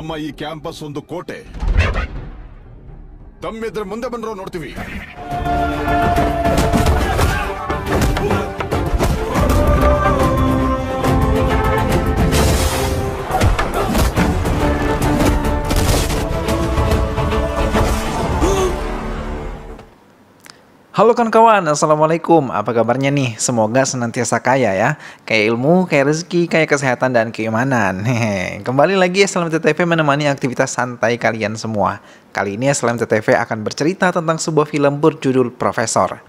ನಮ್ಮ ಈ ಕ್ಯಾಂಪಸ್ ಒಂದು ಕೋಟೆ ತಮ್ಮಿದ್ರೆ ಮುಂದೆ ಬಂದ್ರೋ ನೋಡ್ತೀವಿ Halo kawan-kawan, Assalamualaikum. Apa kabarnya nih? Semoga senantiasa kaya ya. Kayak ilmu, kayak rezeki, kayak kesehatan, dan keimanan. Hehehe. Kembali lagi ya, SLM TTV menemani aktivitas santai kalian semua. Kali ini ya, SLM TTV akan bercerita tentang sebuah film berjudul Profesor.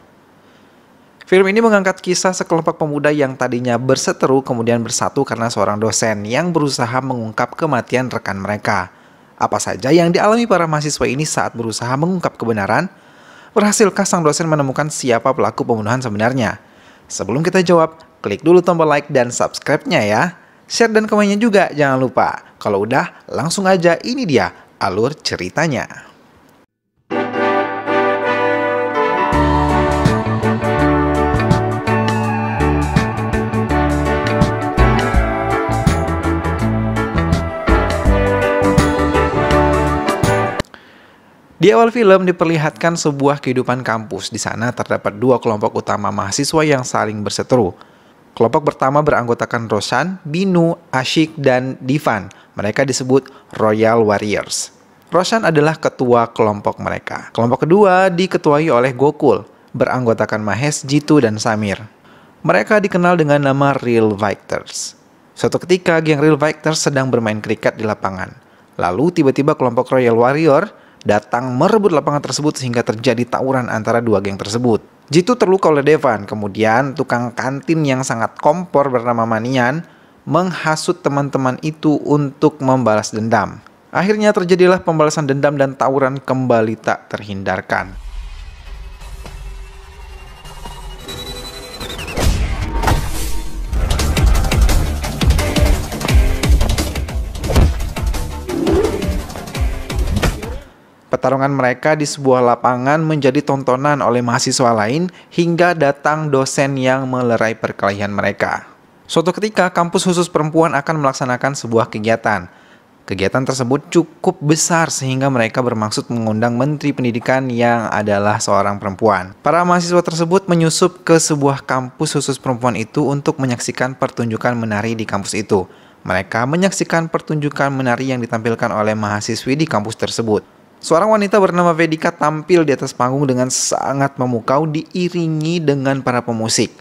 Film ini mengangkat kisah sekelompok pemuda yang tadinya berseteru kemudian bersatu karena seorang dosen yang berusaha mengungkap kematian rekan mereka. Apa saja yang dialami para mahasiswa ini saat berusaha mengungkap kebenaran? berhasilkah sang dosen menemukan siapa pelaku pembunuhan sebenarnya? Sebelum kita jawab, klik dulu tombol like dan subscribe-nya ya. Share dan komennya juga jangan lupa. Kalau udah, langsung aja ini dia alur ceritanya. Di awal film diperlihatkan sebuah kehidupan kampus. Di sana terdapat dua kelompok utama mahasiswa yang saling berseteru. Kelompok pertama beranggotakan Rosan, Binu, Ashik, dan Divan. Mereka disebut Royal Warriors. Rosan adalah ketua kelompok mereka. Kelompok kedua diketuai oleh Gokul, beranggotakan Mahes, Jitu, dan Samir. Mereka dikenal dengan nama Real Victors. Suatu ketika, geng Real Victors sedang bermain kriket di lapangan. Lalu tiba-tiba kelompok Royal Warrior datang merebut lapangan tersebut sehingga terjadi tawuran antara dua geng tersebut. Jitu terluka oleh Devan, kemudian tukang kantin yang sangat kompor bernama Manian menghasut teman-teman itu untuk membalas dendam. Akhirnya terjadilah pembalasan dendam dan tawuran kembali tak terhindarkan. Pertarungan mereka di sebuah lapangan menjadi tontonan oleh mahasiswa lain hingga datang dosen yang melerai perkelahian mereka. Suatu ketika, kampus khusus perempuan akan melaksanakan sebuah kegiatan. Kegiatan tersebut cukup besar sehingga mereka bermaksud mengundang menteri pendidikan yang adalah seorang perempuan. Para mahasiswa tersebut menyusup ke sebuah kampus khusus perempuan itu untuk menyaksikan pertunjukan menari di kampus itu. Mereka menyaksikan pertunjukan menari yang ditampilkan oleh mahasiswi di kampus tersebut. Seorang wanita bernama Vedika tampil di atas panggung dengan sangat memukau diiringi dengan para pemusik.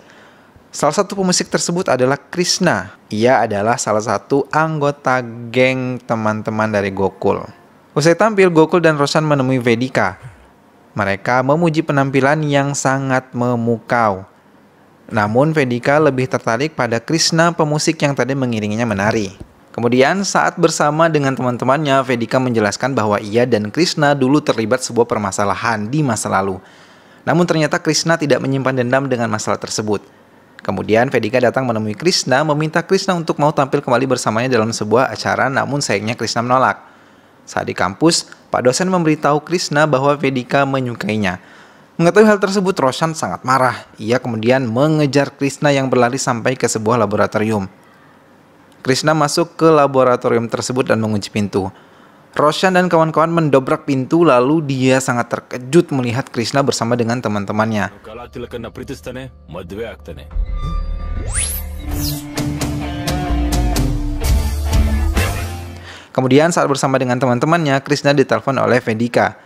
Salah satu pemusik tersebut adalah Krishna. Ia adalah salah satu anggota geng teman-teman dari Gokul. Usai tampil, Gokul dan Rosan menemui Vedika. Mereka memuji penampilan yang sangat memukau. Namun Vedika lebih tertarik pada Krishna pemusik yang tadi mengiringinya menari. Kemudian saat bersama dengan teman-temannya, Vedika menjelaskan bahwa ia dan Krishna dulu terlibat sebuah permasalahan di masa lalu. Namun ternyata Krishna tidak menyimpan dendam dengan masalah tersebut. Kemudian Vedika datang menemui Krishna meminta Krishna untuk mau tampil kembali bersamanya dalam sebuah acara namun sayangnya Krishna menolak. Saat di kampus, Pak dosen memberitahu Krishna bahwa Vedika menyukainya. Mengetahui hal tersebut, Roshan sangat marah. Ia kemudian mengejar Krishna yang berlari sampai ke sebuah laboratorium. Krishna masuk ke laboratorium tersebut dan mengunci pintu. Roshan dan kawan-kawan mendobrak pintu lalu dia sangat terkejut melihat Krishna bersama dengan teman-temannya. Kemudian saat bersama dengan teman-temannya, Krishna ditelepon oleh Vedika.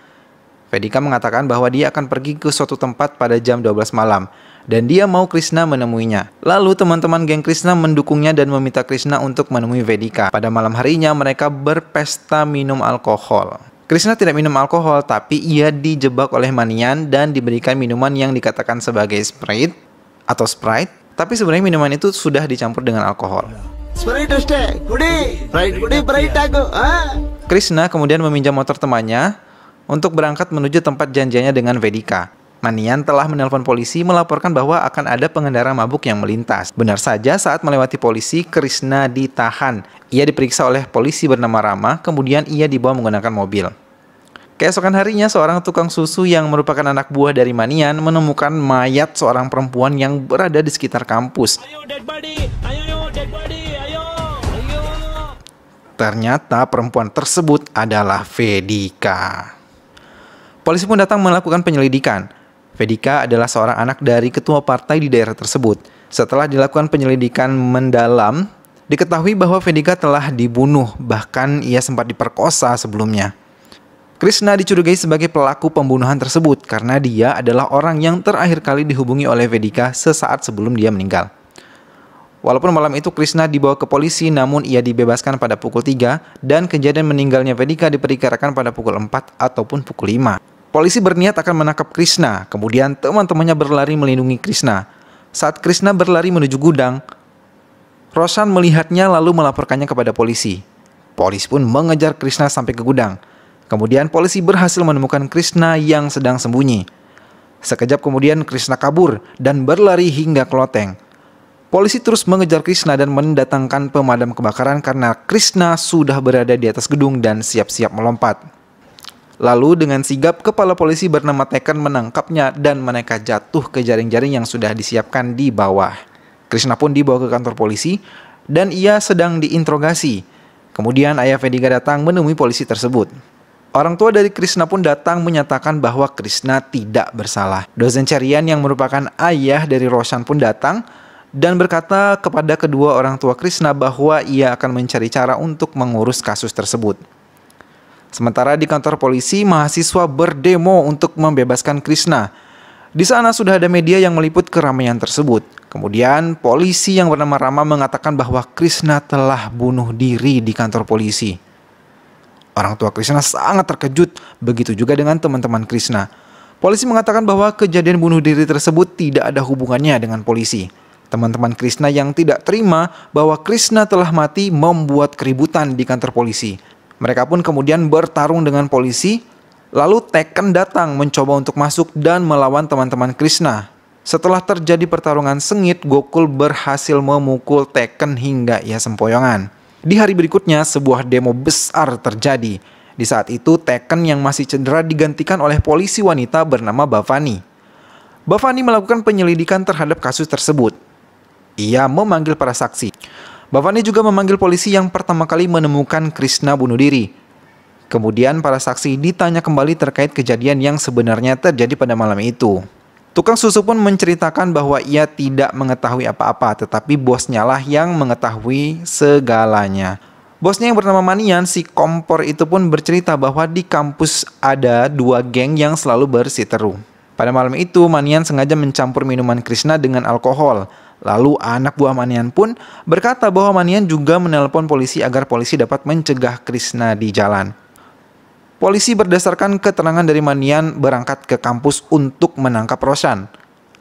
Vedika mengatakan bahwa dia akan pergi ke suatu tempat pada jam 12 malam dan dia mau Krishna menemuinya. Lalu teman-teman geng Krishna mendukungnya dan meminta Krishna untuk menemui Vedika. Pada malam harinya mereka berpesta minum alkohol. Krishna tidak minum alkohol, tapi ia dijebak oleh Manian dan diberikan minuman yang dikatakan sebagai Sprite atau Sprite. Tapi sebenarnya minuman itu sudah dicampur dengan alkohol. Krishna kemudian meminjam motor temannya untuk berangkat menuju tempat janjinya dengan Vedika. Manian telah menelpon polisi melaporkan bahwa akan ada pengendara mabuk yang melintas. Benar saja saat melewati polisi, Krishna ditahan. Ia diperiksa oleh polisi bernama Rama, kemudian ia dibawa menggunakan mobil. Keesokan harinya, seorang tukang susu yang merupakan anak buah dari Manian menemukan mayat seorang perempuan yang berada di sekitar kampus. Ternyata perempuan tersebut adalah Vedika. Polisi pun datang melakukan penyelidikan. Fedika adalah seorang anak dari ketua partai di daerah tersebut. Setelah dilakukan penyelidikan mendalam, diketahui bahwa Fedika telah dibunuh, bahkan ia sempat diperkosa sebelumnya. Krishna dicurigai sebagai pelaku pembunuhan tersebut karena dia adalah orang yang terakhir kali dihubungi oleh Vedika sesaat sebelum dia meninggal. Walaupun malam itu Krishna dibawa ke polisi, namun ia dibebaskan pada pukul 3 dan kejadian meninggalnya Vedika diperkirakan pada pukul 4 ataupun pukul 5. Polisi berniat akan menangkap Krishna, kemudian teman-temannya berlari melindungi Krishna. Saat Krishna berlari menuju gudang, Rosan melihatnya lalu melaporkannya kepada polisi. Polisi pun mengejar Krishna sampai ke gudang. Kemudian polisi berhasil menemukan Krishna yang sedang sembunyi. Sekejap kemudian Krishna kabur dan berlari hingga ke loteng. Polisi terus mengejar Krishna dan mendatangkan pemadam kebakaran karena Krishna sudah berada di atas gedung dan siap-siap melompat. Lalu dengan sigap kepala polisi bernama Tekan menangkapnya dan mereka jatuh ke jaring-jaring yang sudah disiapkan di bawah. Krishna pun dibawa ke kantor polisi dan ia sedang diinterogasi. Kemudian ayah Vedika datang menemui polisi tersebut. Orang tua dari Krishna pun datang menyatakan bahwa Krishna tidak bersalah. Dosen Carian yang merupakan ayah dari Roshan pun datang dan berkata kepada kedua orang tua Krishna bahwa ia akan mencari cara untuk mengurus kasus tersebut. Sementara di kantor polisi, mahasiswa berdemo untuk membebaskan Krishna. Di sana sudah ada media yang meliput keramaian tersebut. Kemudian polisi yang bernama Rama mengatakan bahwa Krishna telah bunuh diri di kantor polisi. Orang tua Krishna sangat terkejut, begitu juga dengan teman-teman Krishna. Polisi mengatakan bahwa kejadian bunuh diri tersebut tidak ada hubungannya dengan polisi. Teman-teman Krishna yang tidak terima bahwa Krishna telah mati membuat keributan di kantor polisi. Mereka pun kemudian bertarung dengan polisi, lalu Tekken datang mencoba untuk masuk dan melawan teman-teman Krishna. Setelah terjadi pertarungan sengit, Gokul berhasil memukul Tekken hingga ia sempoyongan. Di hari berikutnya, sebuah demo besar terjadi. Di saat itu, Tekken yang masih cedera digantikan oleh polisi wanita bernama Bavani. Bavani melakukan penyelidikan terhadap kasus tersebut. Ia memanggil para saksi. Bavani juga memanggil polisi yang pertama kali menemukan Krishna bunuh diri. Kemudian para saksi ditanya kembali terkait kejadian yang sebenarnya terjadi pada malam itu. Tukang susu pun menceritakan bahwa ia tidak mengetahui apa-apa, tetapi bosnya lah yang mengetahui segalanya. Bosnya yang bernama Manian, si kompor itu pun bercerita bahwa di kampus ada dua geng yang selalu bersiteru. Pada malam itu, Manian sengaja mencampur minuman Krishna dengan alkohol. Lalu anak buah Manian pun berkata bahwa Manian juga menelpon polisi agar polisi dapat mencegah Krishna di jalan. Polisi berdasarkan keterangan dari Manian berangkat ke kampus untuk menangkap Rosan.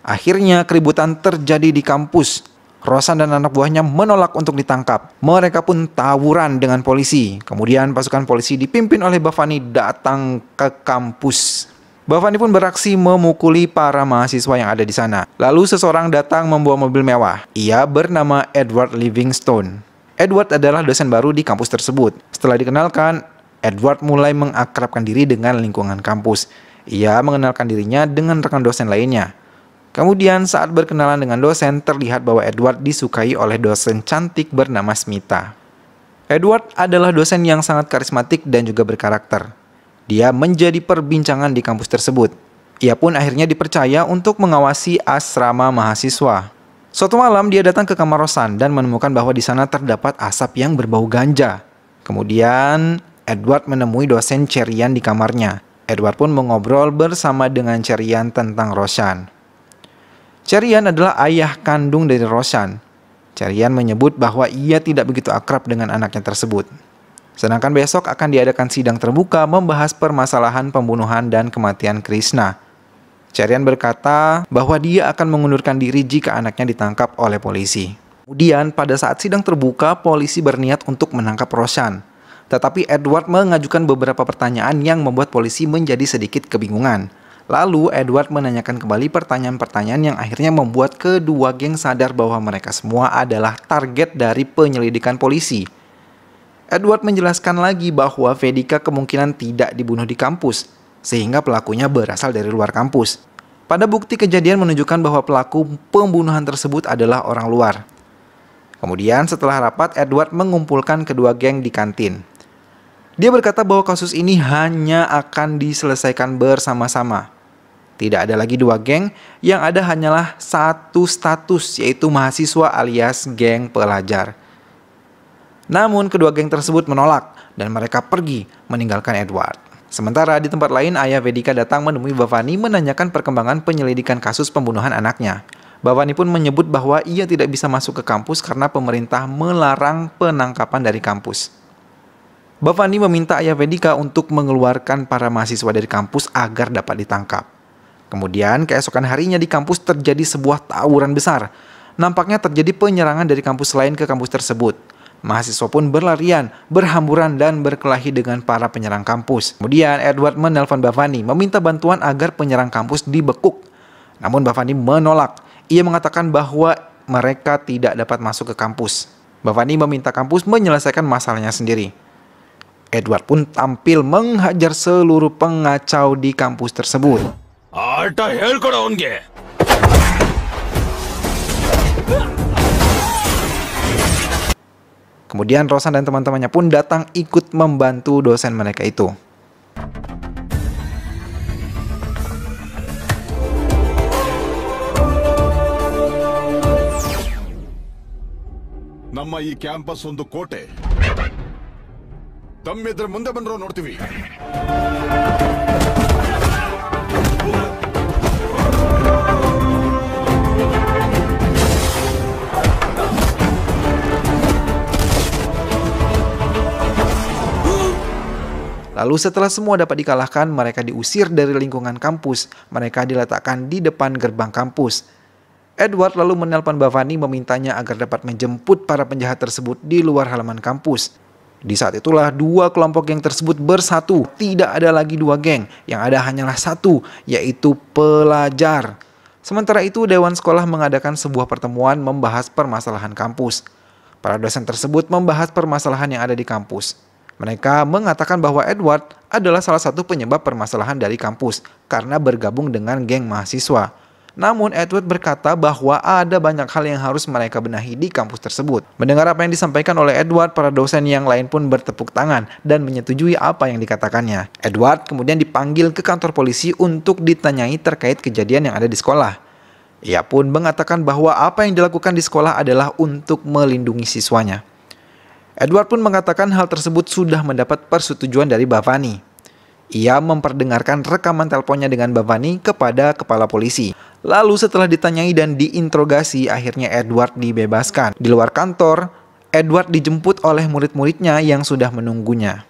Akhirnya keributan terjadi di kampus. Rosan dan anak buahnya menolak untuk ditangkap. Mereka pun tawuran dengan polisi. Kemudian pasukan polisi dipimpin oleh Bafani datang ke kampus Bavani pun beraksi memukuli para mahasiswa yang ada di sana. Lalu seseorang datang membawa mobil mewah. Ia bernama Edward Livingstone. Edward adalah dosen baru di kampus tersebut. Setelah dikenalkan, Edward mulai mengakrabkan diri dengan lingkungan kampus. Ia mengenalkan dirinya dengan rekan dosen lainnya. Kemudian saat berkenalan dengan dosen, terlihat bahwa Edward disukai oleh dosen cantik bernama Smita. Edward adalah dosen yang sangat karismatik dan juga berkarakter. Dia menjadi perbincangan di kampus tersebut. Ia pun akhirnya dipercaya untuk mengawasi asrama mahasiswa. Suatu malam dia datang ke kamar Rosan dan menemukan bahwa di sana terdapat asap yang berbau ganja. Kemudian Edward menemui dosen Cerian di kamarnya. Edward pun mengobrol bersama dengan Cerian tentang Rosan. Cerian adalah ayah kandung dari Rosan. Cerian menyebut bahwa ia tidak begitu akrab dengan anaknya tersebut. Sedangkan besok akan diadakan sidang terbuka membahas permasalahan pembunuhan dan kematian Krishna. Carian berkata bahwa dia akan mengundurkan diri jika anaknya ditangkap oleh polisi. Kemudian pada saat sidang terbuka, polisi berniat untuk menangkap Roshan. Tetapi Edward mengajukan beberapa pertanyaan yang membuat polisi menjadi sedikit kebingungan. Lalu Edward menanyakan kembali pertanyaan-pertanyaan yang akhirnya membuat kedua geng sadar bahwa mereka semua adalah target dari penyelidikan polisi. Edward menjelaskan lagi bahwa Vedika kemungkinan tidak dibunuh di kampus, sehingga pelakunya berasal dari luar kampus. Pada bukti kejadian menunjukkan bahwa pelaku pembunuhan tersebut adalah orang luar. Kemudian setelah rapat, Edward mengumpulkan kedua geng di kantin. Dia berkata bahwa kasus ini hanya akan diselesaikan bersama-sama. Tidak ada lagi dua geng, yang ada hanyalah satu status yaitu mahasiswa alias geng pelajar. Namun kedua geng tersebut menolak dan mereka pergi meninggalkan Edward. Sementara di tempat lain ayah Vedika datang menemui Bavani menanyakan perkembangan penyelidikan kasus pembunuhan anaknya. Bavani pun menyebut bahwa ia tidak bisa masuk ke kampus karena pemerintah melarang penangkapan dari kampus. Bavani meminta ayah Vedika untuk mengeluarkan para mahasiswa dari kampus agar dapat ditangkap. Kemudian keesokan harinya di kampus terjadi sebuah tawuran besar. Nampaknya terjadi penyerangan dari kampus lain ke kampus tersebut. Mahasiswa pun berlarian, berhamburan dan berkelahi dengan para penyerang kampus. Kemudian Edward menelpon Bavani meminta bantuan agar penyerang kampus dibekuk. Namun Bavani menolak. Ia mengatakan bahwa mereka tidak dapat masuk ke kampus. Bavani meminta kampus menyelesaikan masalahnya sendiri. Edward pun tampil menghajar seluruh pengacau di kampus tersebut. hell Kemudian Rosan dan teman-temannya pun datang ikut membantu dosen mereka itu. ನಮ್ಮ ಈ ಕ್ಯಾಂಪಸ್ ಒಂದು ಕೋಟೆ ತಮ್ಮಿದ್ರ ಮುಂದೆ ಬಂದ್ರು ನೋಡ್ತೀವಿ Lalu setelah semua dapat dikalahkan, mereka diusir dari lingkungan kampus. Mereka diletakkan di depan gerbang kampus. Edward lalu menelpon Bavani memintanya agar dapat menjemput para penjahat tersebut di luar halaman kampus. Di saat itulah dua kelompok yang tersebut bersatu. Tidak ada lagi dua geng, yang ada hanyalah satu, yaitu pelajar. Sementara itu, dewan sekolah mengadakan sebuah pertemuan membahas permasalahan kampus. Para dosen tersebut membahas permasalahan yang ada di kampus. Mereka mengatakan bahwa Edward adalah salah satu penyebab permasalahan dari kampus karena bergabung dengan geng mahasiswa. Namun Edward berkata bahwa ada banyak hal yang harus mereka benahi di kampus tersebut. Mendengar apa yang disampaikan oleh Edward, para dosen yang lain pun bertepuk tangan dan menyetujui apa yang dikatakannya. Edward kemudian dipanggil ke kantor polisi untuk ditanyai terkait kejadian yang ada di sekolah. Ia pun mengatakan bahwa apa yang dilakukan di sekolah adalah untuk melindungi siswanya. Edward pun mengatakan hal tersebut sudah mendapat persetujuan dari Bavani. Ia memperdengarkan rekaman teleponnya dengan Bavani kepada kepala polisi. Lalu setelah ditanyai dan diinterogasi, akhirnya Edward dibebaskan. Di luar kantor, Edward dijemput oleh murid-muridnya yang sudah menunggunya.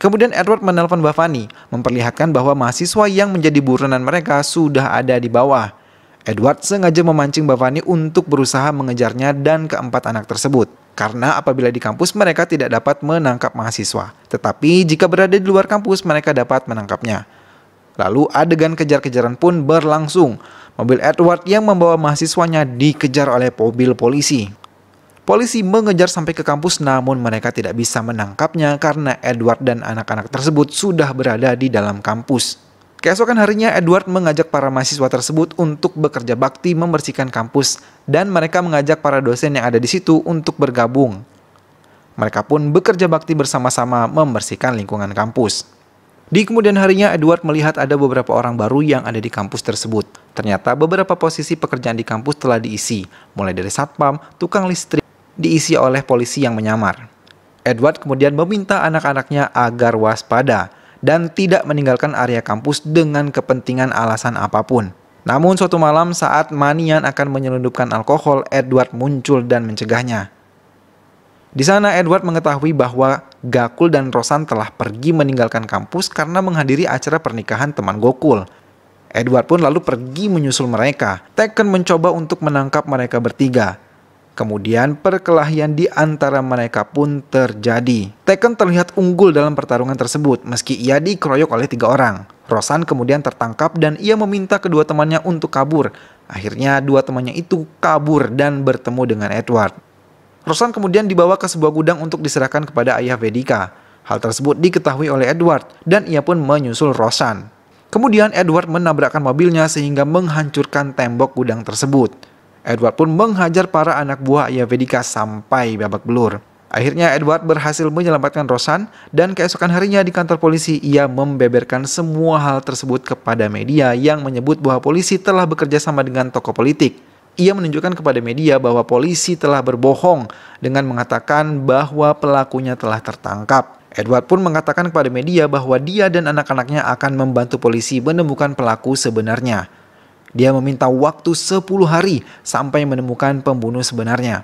Kemudian Edward menelpon Bavani, memperlihatkan bahwa mahasiswa yang menjadi buronan mereka sudah ada di bawah. Edward sengaja memancing Bavani untuk berusaha mengejarnya dan keempat anak tersebut. Karena apabila di kampus mereka tidak dapat menangkap mahasiswa, tetapi jika berada di luar kampus mereka dapat menangkapnya. Lalu adegan kejar-kejaran pun berlangsung. Mobil Edward yang membawa mahasiswanya dikejar oleh mobil polisi. Polisi mengejar sampai ke kampus namun mereka tidak bisa menangkapnya karena Edward dan anak-anak tersebut sudah berada di dalam kampus. Keesokan harinya Edward mengajak para mahasiswa tersebut untuk bekerja bakti membersihkan kampus dan mereka mengajak para dosen yang ada di situ untuk bergabung. Mereka pun bekerja bakti bersama-sama membersihkan lingkungan kampus. Di kemudian harinya, Edward melihat ada beberapa orang baru yang ada di kampus tersebut. Ternyata beberapa posisi pekerjaan di kampus telah diisi, mulai dari satpam, tukang listrik, diisi oleh polisi yang menyamar. Edward kemudian meminta anak-anaknya agar waspada, dan tidak meninggalkan area kampus dengan kepentingan alasan apapun. Namun suatu malam saat Manian akan menyelundupkan alkohol, Edward muncul dan mencegahnya. Di sana Edward mengetahui bahwa Gakul dan Rosan telah pergi meninggalkan kampus karena menghadiri acara pernikahan teman Gokul. Edward pun lalu pergi menyusul mereka. Tekken mencoba untuk menangkap mereka bertiga. Kemudian perkelahian di antara mereka pun terjadi. Tekken terlihat unggul dalam pertarungan tersebut meski ia dikeroyok oleh tiga orang. Rosan kemudian tertangkap dan ia meminta kedua temannya untuk kabur. Akhirnya dua temannya itu kabur dan bertemu dengan Edward. Rosan kemudian dibawa ke sebuah gudang untuk diserahkan kepada ayah Vedika. Hal tersebut diketahui oleh Edward dan ia pun menyusul Rosan. Kemudian Edward menabrakkan mobilnya sehingga menghancurkan tembok gudang tersebut. Edward pun menghajar para anak buah Vedika sampai babak belur. Akhirnya Edward berhasil menyelamatkan Rosan dan keesokan harinya di kantor polisi ia membeberkan semua hal tersebut kepada media yang menyebut bahwa polisi telah bekerja sama dengan tokoh politik. Ia menunjukkan kepada media bahwa polisi telah berbohong dengan mengatakan bahwa pelakunya telah tertangkap. Edward pun mengatakan kepada media bahwa dia dan anak-anaknya akan membantu polisi menemukan pelaku sebenarnya. Dia meminta waktu 10 hari sampai menemukan pembunuh sebenarnya.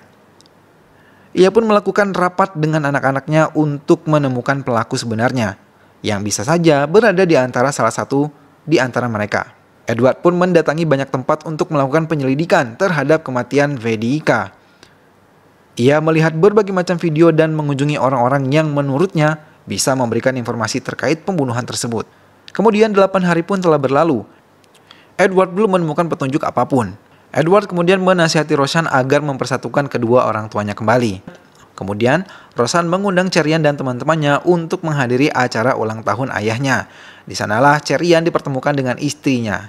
Ia pun melakukan rapat dengan anak-anaknya untuk menemukan pelaku sebenarnya, yang bisa saja berada di antara salah satu di antara mereka. Edward pun mendatangi banyak tempat untuk melakukan penyelidikan terhadap kematian Vedika. Ia melihat berbagai macam video dan mengunjungi orang-orang yang menurutnya bisa memberikan informasi terkait pembunuhan tersebut. Kemudian 8 hari pun telah berlalu Edward belum menemukan petunjuk apapun. Edward kemudian menasihati Roshan agar mempersatukan kedua orang tuanya kembali. Kemudian, Rosan mengundang Cerian dan teman-temannya untuk menghadiri acara ulang tahun ayahnya. Di sanalah Cerian dipertemukan dengan istrinya.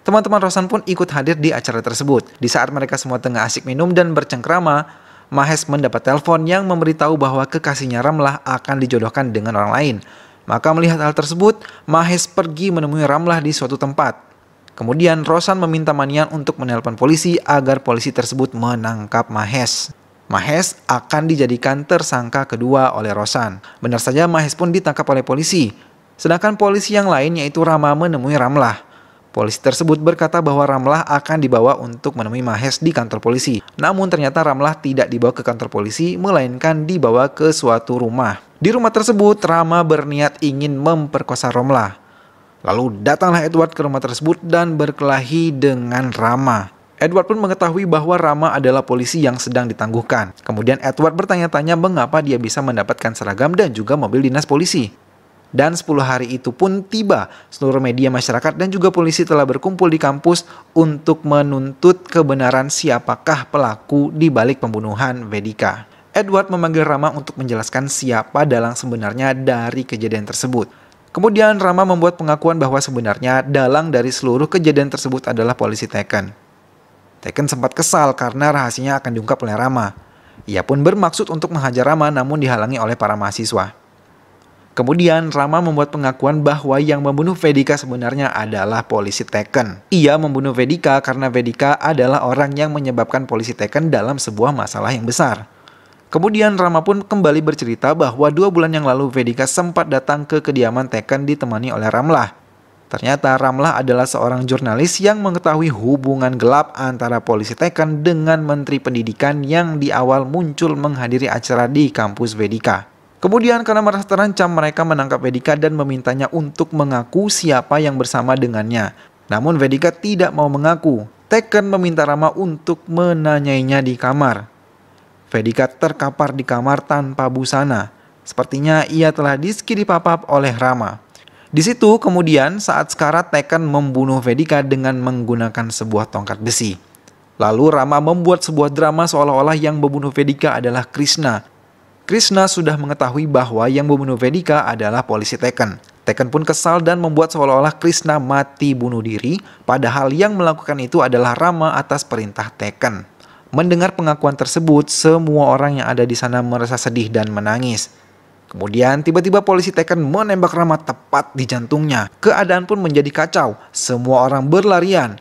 Teman-teman Rosan pun ikut hadir di acara tersebut. Di saat mereka semua tengah asik minum dan bercengkrama, Mahes mendapat telepon yang memberitahu bahwa kekasihnya Ramlah akan dijodohkan dengan orang lain. Maka melihat hal tersebut, Mahes pergi menemui Ramlah di suatu tempat. Kemudian Rosan meminta Manian untuk menelpon polisi agar polisi tersebut menangkap Mahes. Mahes akan dijadikan tersangka kedua oleh Rosan. Benar saja Mahes pun ditangkap oleh polisi. Sedangkan polisi yang lain yaitu Rama menemui Ramlah. Polisi tersebut berkata bahwa Ramlah akan dibawa untuk menemui Mahes di kantor polisi. Namun ternyata Ramlah tidak dibawa ke kantor polisi, melainkan dibawa ke suatu rumah. Di rumah tersebut, Rama berniat ingin memperkosa Ramlah. Lalu datanglah Edward ke rumah tersebut dan berkelahi dengan Rama. Edward pun mengetahui bahwa Rama adalah polisi yang sedang ditangguhkan. Kemudian Edward bertanya-tanya mengapa dia bisa mendapatkan seragam dan juga mobil dinas polisi. Dan 10 hari itu pun tiba, seluruh media masyarakat dan juga polisi telah berkumpul di kampus untuk menuntut kebenaran siapakah pelaku di balik pembunuhan Vedika. Edward memanggil Rama untuk menjelaskan siapa dalang sebenarnya dari kejadian tersebut. Kemudian Rama membuat pengakuan bahwa sebenarnya dalang dari seluruh kejadian tersebut adalah polisi Tekken. Tekken sempat kesal karena rahasianya akan diungkap oleh Rama. Ia pun bermaksud untuk menghajar Rama namun dihalangi oleh para mahasiswa. Kemudian Rama membuat pengakuan bahwa yang membunuh Vedika sebenarnya adalah polisi Tekken. Ia membunuh Vedika karena Vedika adalah orang yang menyebabkan polisi Tekken dalam sebuah masalah yang besar. Kemudian Rama pun kembali bercerita bahwa dua bulan yang lalu Vedika sempat datang ke kediaman Tekken ditemani oleh Ramlah. Ternyata Ramlah adalah seorang jurnalis yang mengetahui hubungan gelap antara polisi Tekken dengan Menteri Pendidikan yang di awal muncul menghadiri acara di kampus Vedika. Kemudian karena merasa terancam mereka menangkap Vedika dan memintanya untuk mengaku siapa yang bersama dengannya. Namun Vedika tidak mau mengaku. Tekken meminta Rama untuk menanyainya di kamar. Vedika terkapar di kamar tanpa busana. Sepertinya ia telah diskiri papap oleh Rama. Di situ kemudian saat sekarat Tekken membunuh Vedika dengan menggunakan sebuah tongkat besi. Lalu Rama membuat sebuah drama seolah-olah yang membunuh Vedika adalah Krishna. Krishna sudah mengetahui bahwa yang membunuh Vedika adalah polisi Tekken. Tekken pun kesal dan membuat seolah-olah Krishna mati bunuh diri, padahal yang melakukan itu adalah Rama atas perintah Tekken. Mendengar pengakuan tersebut, semua orang yang ada di sana merasa sedih dan menangis. Kemudian tiba-tiba polisi Tekken menembak Rama tepat di jantungnya. Keadaan pun menjadi kacau, semua orang berlarian.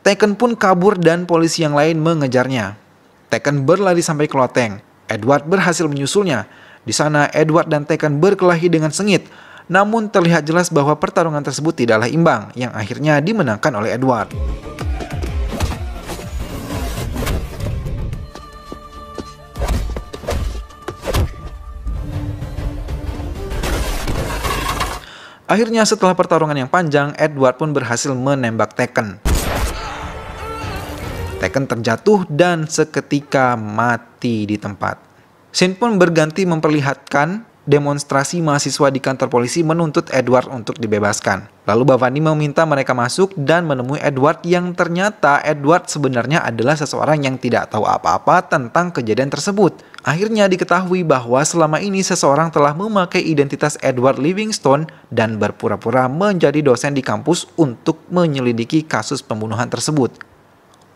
Tekken pun kabur dan polisi yang lain mengejarnya. Tekken berlari sampai ke loteng. Edward berhasil menyusulnya. Di sana Edward dan Tekken berkelahi dengan sengit. Namun terlihat jelas bahwa pertarungan tersebut tidaklah imbang yang akhirnya dimenangkan oleh Edward. Akhirnya setelah pertarungan yang panjang, Edward pun berhasil menembak Tekken. Tekken terjatuh dan seketika mati di tempat. Shin pun berganti memperlihatkan demonstrasi mahasiswa di kantor polisi menuntut Edward untuk dibebaskan. Lalu Bavani meminta mereka masuk dan menemui Edward yang ternyata Edward sebenarnya adalah seseorang yang tidak tahu apa-apa tentang kejadian tersebut. Akhirnya diketahui bahwa selama ini seseorang telah memakai identitas Edward Livingstone dan berpura-pura menjadi dosen di kampus untuk menyelidiki kasus pembunuhan tersebut.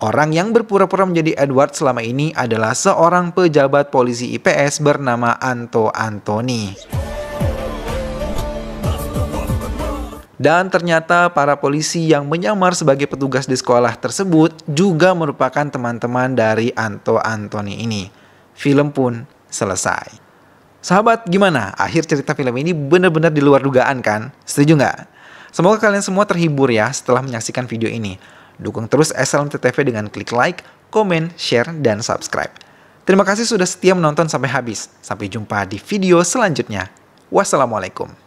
Orang yang berpura-pura menjadi Edward selama ini adalah seorang pejabat polisi IPS bernama Anto Antoni. Dan ternyata para polisi yang menyamar sebagai petugas di sekolah tersebut juga merupakan teman-teman dari Anto Antoni ini. Film pun selesai. Sahabat, gimana? Akhir cerita film ini benar-benar di luar dugaan kan? Setuju nggak? Semoga kalian semua terhibur ya setelah menyaksikan video ini. Dukung terus SLM TTV dengan klik like, komen, share, dan subscribe. Terima kasih sudah setia menonton sampai habis. Sampai jumpa di video selanjutnya. Wassalamualaikum.